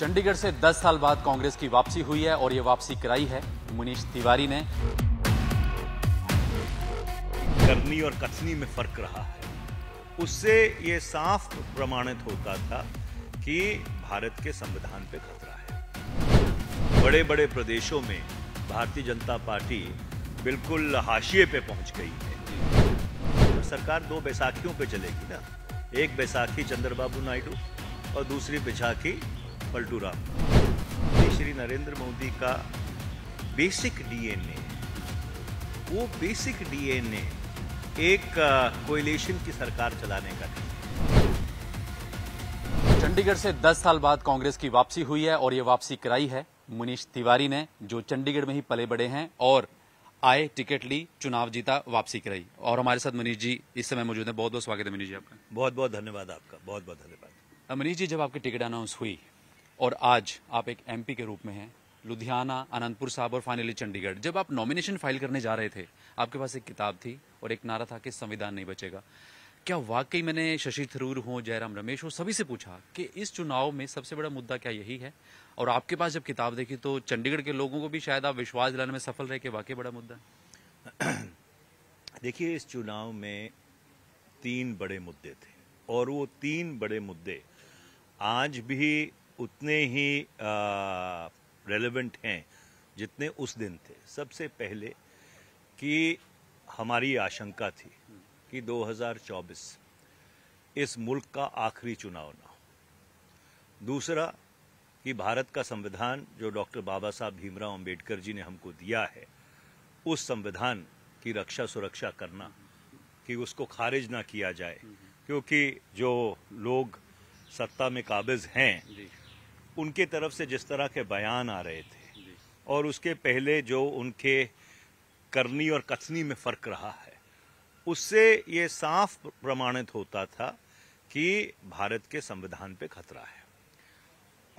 चंडीगढ़ से 10 साल बाद कांग्रेस की वापसी हुई है और ये वापसी कराई है मुनीष तिवारी ने करनी और कथनी में फर्क रहा है उससे ये साफ प्रमाणित होता था कि भारत के संविधान पे खतरा है बड़े बड़े प्रदेशों में भारतीय जनता पार्टी बिल्कुल हाशिए पे पहुंच गई है तो सरकार दो बैसाखियों पे चलेगी ना एक बैसाखी चंद्रबाबू नायडू और दूसरी बैसाखी पलटूरा श्री नरेंद्र मोदी का बेसिक डीएनए वो बेसिक डीएनए एक कोयलेशन की सरकार चलाने का था चंडीगढ़ से 10 साल बाद कांग्रेस की वापसी हुई है और ये वापसी कराई है मुनीष तिवारी ने जो चंडीगढ़ में ही पले बड़े हैं और आए टिकट ली चुनाव जीता वापसी कराई और हमारे साथ मनीष जी इस समय मौजूद हैं बहुत बहुत स्वागत है मनीष जी आपका बहुत बहुत धन्यवाद आपका बहुत बहुत धन्यवाद मनीष जी जब आपकी टिकट अनाउंस हुई और आज आप एक एमपी के रूप में हैं लुधियाना अनंतपुर साहब और फाइनली चंडीगढ़ जब आप नॉमिनेशन फाइल करने जा रहे थे आपके पास एक किताब थी और एक नारा था कि संविधान नहीं बचेगा क्या वाकई मैंने शशि थरूर हो जयराम रमेश हो सभी से पूछा कि इस चुनाव में सबसे बड़ा मुद्दा क्या यही है और आपके पास जब किताब देखी तो चंडीगढ़ के लोगों को भी शायद आप विश्वास दिलाने में सफल रहे कि वाकई बड़ा मुद्दा देखिए इस चुनाव में तीन बड़े मुद्दे थे और वो तीन बड़े मुद्दे आज भी उतने ही रेलेवेंट हैं जितने उस दिन थे सबसे पहले कि हमारी आशंका थी कि 2024 इस मुल्क का आखिरी चुनाव ना हो दूसरा कि भारत का संविधान जो डॉक्टर बाबा साहब भीमराव अंबेडकर जी ने हमको दिया है उस संविधान की रक्षा सुरक्षा करना कि उसको खारिज ना किया जाए क्योंकि जो लोग सत्ता में काबिज हैं उनके तरफ से जिस तरह के बयान आ रहे थे और उसके पहले जो उनके करनी और कथनी में फ़र्क रहा है उससे ये साफ प्रमाणित होता था कि भारत के संविधान पे खतरा है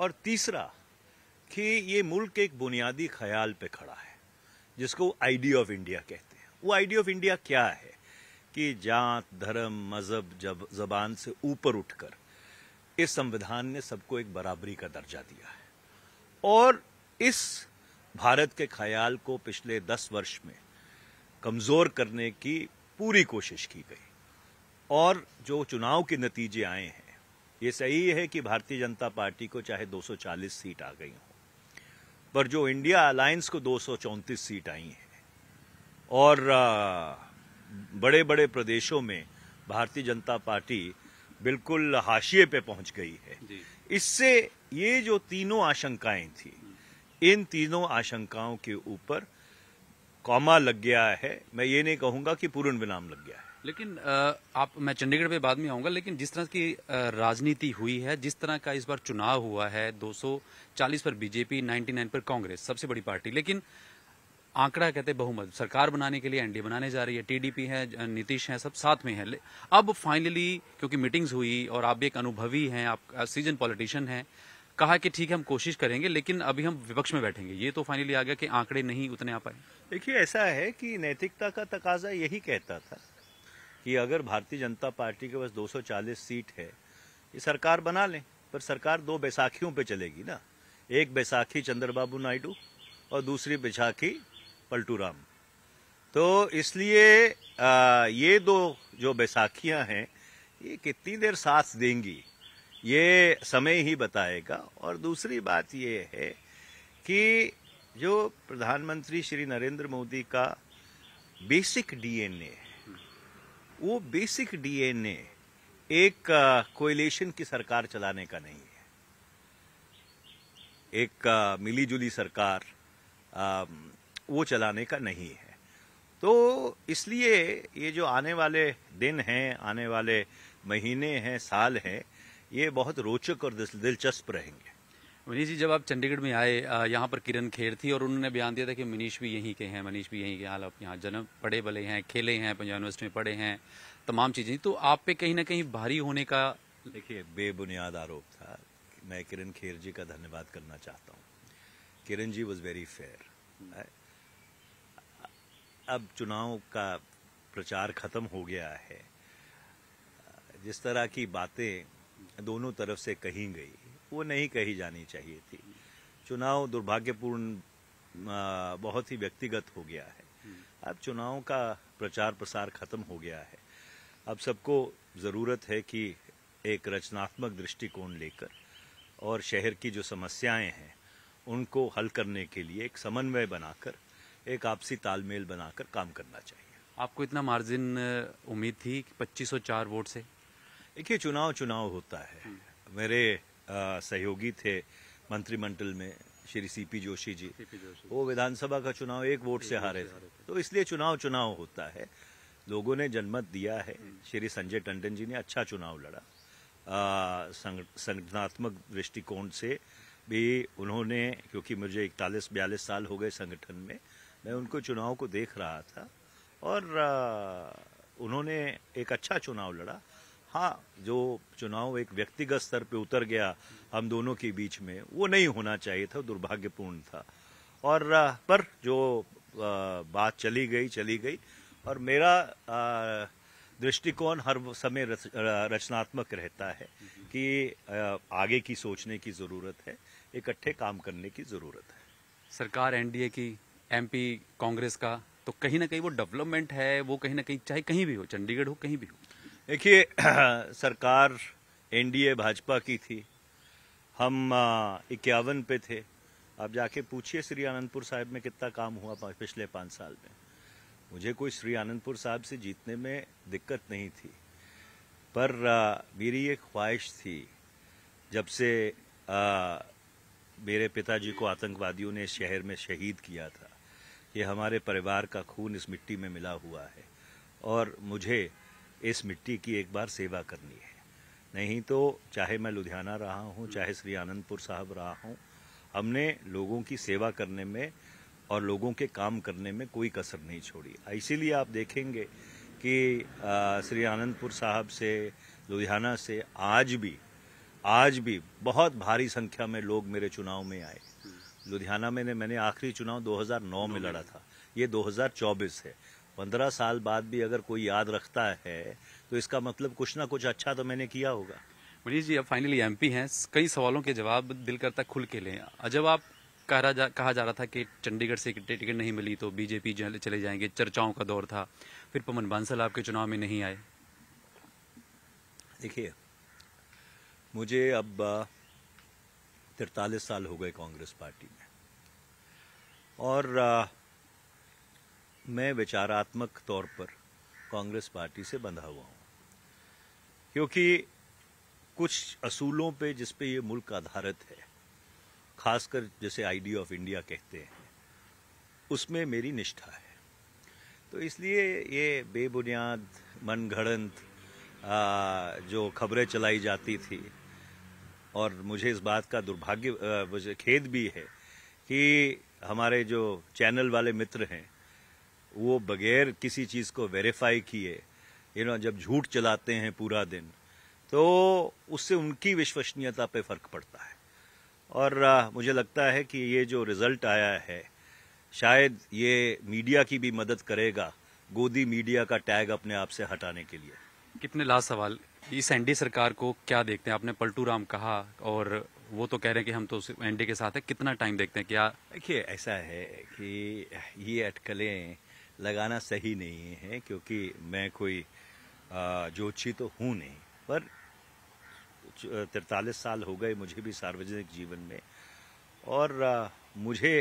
और तीसरा कि ये मुल्क एक बुनियादी ख्याल पे खड़ा है जिसको आइडिया ऑफ इंडिया कहते हैं वो आइडिया ऑफ इंडिया क्या है कि जात धर्म मज़हब जब जबान से ऊपर उठकर इस संविधान ने सबको एक बराबरी का दर्जा दिया है और इस भारत के ख्याल को पिछले दस वर्ष में कमजोर करने की पूरी कोशिश की गई और जो चुनाव के नतीजे आए हैं ये सही है कि भारतीय जनता पार्टी को चाहे 240 सीट आ गई हो पर जो इंडिया अलायंस को दो सीट आई हैं और बड़े बड़े प्रदेशों में भारतीय जनता पार्टी बिल्कुल हाशिए पे पहुंच गई है इससे ये जो तीनों आशंकाएं थी इन तीनों आशंकाओं के ऊपर कॉमा लग गया है मैं ये नहीं कहूंगा कि पूर्ण विराम लग गया है लेकिन आप मैं चंडीगढ़ पे बाद में आऊंगा लेकिन जिस तरह की राजनीति हुई है जिस तरह का इस बार चुनाव हुआ है 240 पर बीजेपी 99 पर कांग्रेस सबसे बड़ी पार्टी लेकिन आंकड़ा कहते बहुमत सरकार बनाने के लिए एनडीए बनाने जा रही है टीडीपी है नीतीश है सब साथ में है अब फाइनली क्योंकि मीटिंग्स हुई और आप भी एक अनुभवी हैं आप सीजन पॉलिटिशियन हैं कहा कि ठीक है हम कोशिश करेंगे लेकिन अभी हम विपक्ष में बैठेंगे ये तो फाइनली आ गया कि आंकड़े नहीं उतने आ पाए देखिए ऐसा है कि नैतिकता का तकाजा यही कहता था कि अगर भारतीय जनता पार्टी के पास दो सीट है ये सरकार बना लें पर सरकार दो बैसाखियों पे चलेगी ना एक बैसाखी चंद्रबाबू नायडू और दूसरी बैसाखी पलटू राम तो इसलिए ये दो जो बैसाखियां हैं ये कितनी देर साथ देंगी ये समय ही बताएगा और दूसरी बात ये है कि जो प्रधानमंत्री श्री नरेंद्र मोदी का बेसिक डीएनए है वो बेसिक डीएनए एक कोयलेशन की सरकार चलाने का नहीं है एक मिलीजुली सरकार वो चलाने का नहीं है तो इसलिए ये जो आने वाले दिन हैं आने वाले महीने हैं साल हैं ये बहुत रोचक और दिलचस्प रहेंगे मनीष जी जब आप चंडीगढ़ में आए यहाँ पर किरण खेर थी और उन्होंने बयान दिया था कि मनीष भी यहीं के हैं मनीष भी यहीं के हाल आप यहाँ जन्म पढ़े बले हैं खेले हैं पंजाब यूनिवर्सिटी में पढ़े हैं तमाम चीज़ें तो आप पे कहीं ना कहीं भारी होने का देखिए बेबुनियाद आरोप था मैं किरण खेर जी का धन्यवाद करना चाहता हूँ Kiran ji was very fair अब चुनाव का प्रचार खत्म हो गया है जिस तरह की बातें दोनों तरफ से कही गई वो नहीं कही जानी चाहिए थी चुनाव दुर्भाग्यपूर्ण बहुत ही व्यक्तिगत हो गया है अब चुनाव का प्रचार प्रसार खत्म हो गया है अब सबको ज़रूरत है कि एक रचनात्मक दृष्टिकोण लेकर और शहर की जो समस्याएं हैं उनको हल करने के लिए एक समन्वय बनाकर एक आपसी तालमेल बनाकर काम करना चाहिए आपको इतना मार्जिन उम्मीद थी कि 2504 वोट से देखिए चुनाव चुनाव होता है हम्म। मेरे आ, सहयोगी थे मंत्रिमंडल में श्री सीपी जोशी जी जोशी। वो विधानसभा का चुनाव एक वोट से हारे थे तो इसलिए चुनाव चुनाव होता है लोगों ने जनमत दिया है हम्म। श्री संजय टंडन जी ने अच्छा चुनाव लड़ा संगठनात्मक दृष्टिकोण से भी उन्होंने क्योंकि मुझे इकतालीस बयालीस साल हो गए संगठन में मैं उनको चुनाव को देख रहा था और उन्होंने एक अच्छा चुनाव लड़ा हाँ जो चुनाव एक व्यक्तिगत स्तर पे उतर गया हम दोनों के बीच में वो नहीं होना चाहिए था दुर्भाग्यपूर्ण था और पर जो बात चली गई चली गई और मेरा दृष्टिकोण हर समय रच, रचनात्मक रहता है कि आगे की सोचने की ज़रूरत है इकट्ठे काम करने की ज़रूरत है सरकार एनडीए की एमपी कांग्रेस का तो कहीं ना कहीं वो डेवलपमेंट है वो कहीं ना कहीं चाहे कहीं भी हो चंडीगढ़ हो कहीं भी हो देखिए सरकार एनडीए भाजपा की थी हम इक्यावन पे थे आप जाके पूछिए श्री आनंदपुर साहब में कितना काम हुआ पिछले पाँच साल में मुझे कोई श्री आनंदपुर साहब से जीतने में दिक्कत नहीं थी पर मेरी एक ख्वाहिश थी जब से आ, मेरे पिताजी को आतंकवादियों ने शहर में शहीद किया था ये हमारे परिवार का खून इस मिट्टी में मिला हुआ है और मुझे इस मिट्टी की एक बार सेवा करनी है नहीं तो चाहे मैं लुधियाना रहा हूँ चाहे श्री आनंदपुर साहब रहा हूँ हमने लोगों की सेवा करने में और लोगों के काम करने में कोई कसर नहीं छोड़ी इसीलिए आप देखेंगे कि श्री आनंदपुर साहब से लुधियाना से आज भी आज भी बहुत भारी संख्या में लोग मेरे चुनाव में आए लुधियाना में मैंने आखिरी चुनाव 2009 में लड़ा था ये 2024 है पंद्रह साल बाद भी अगर कोई याद रखता है तो इसका मतलब कुछ ना कुछ अच्छा तो मैंने किया होगा मनीष जी अब फाइनली एमपी हैं कई सवालों के जवाब दिल करता खुल के लें जब आप कहा जा कहा जा रहा था कि चंडीगढ़ से टिकट नहीं मिली तो बीजेपी चले जाएंगे चर्चाओं का दौर था फिर पवन बांसल आपके चुनाव में नहीं आए देखिए मुझे अब तिरतालीस साल हो गए कांग्रेस पार्टी में और आ, मैं विचारात्मक तौर पर कांग्रेस पार्टी से बंधा हुआ हूं क्योंकि कुछ असूलों पे जिस पे ये मुल्क आधारित है खासकर जैसे आईडी ऑफ इंडिया कहते हैं उसमें मेरी निष्ठा है तो इसलिए ये बेबुनियाद मनगढ़ंत जो खबरें चलाई जाती थी और मुझे इस बात का दुर्भाग्य खेद भी है कि हमारे जो चैनल वाले मित्र हैं वो बगैर किसी चीज़ को वेरीफाई किए यू नो जब झूठ चलाते हैं पूरा दिन तो उससे उनकी विश्वसनीयता पे फर्क पड़ता है और आ, मुझे लगता है कि ये जो रिज़ल्ट आया है शायद ये मीडिया की भी मदद करेगा गोदी मीडिया का टैग अपने आप से हटाने के लिए कितने लास्ट सवाल इस एनडी सरकार को क्या देखते हैं आपने पलटू राम कहा और वो तो कह रहे हैं कि हम तो एनडी के साथ है कितना टाइम देखते हैं क्या देखिए ऐसा है कि ये अटकलें लगाना सही नहीं है क्योंकि मैं कोई जोशी तो हूँ नहीं पर तिरतालीस साल हो गए मुझे भी सार्वजनिक जीवन में और मुझे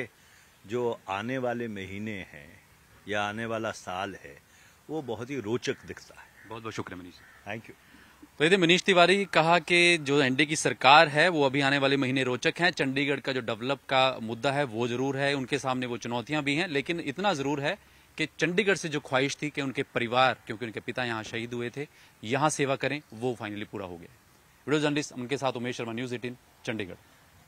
जो आने वाले महीने हैं या आने वाला साल है वो बहुत ही रोचक दिखता है बहुत बहुत शुक्रिया मनीष थैंक यू तो यदि मनीष तिवारी कहा कि जो एनडीए की सरकार है वो अभी आने वाले महीने रोचक हैं चंडीगढ़ का जो डेवलप का मुद्दा है वो जरूर है उनके सामने वो चुनौतियां भी हैं लेकिन इतना जरूर है कि चंडीगढ़ से जो ख्वाहिश थी कि उनके परिवार क्योंकि उनके पिता यहाँ शहीद हुए थे यहाँ सेवा करें वो फाइनली पूरा हो गया वीडियो जर्नलिस्ट उनके साथ उमेश शर्मा न्यूज एटीन चंडीगढ़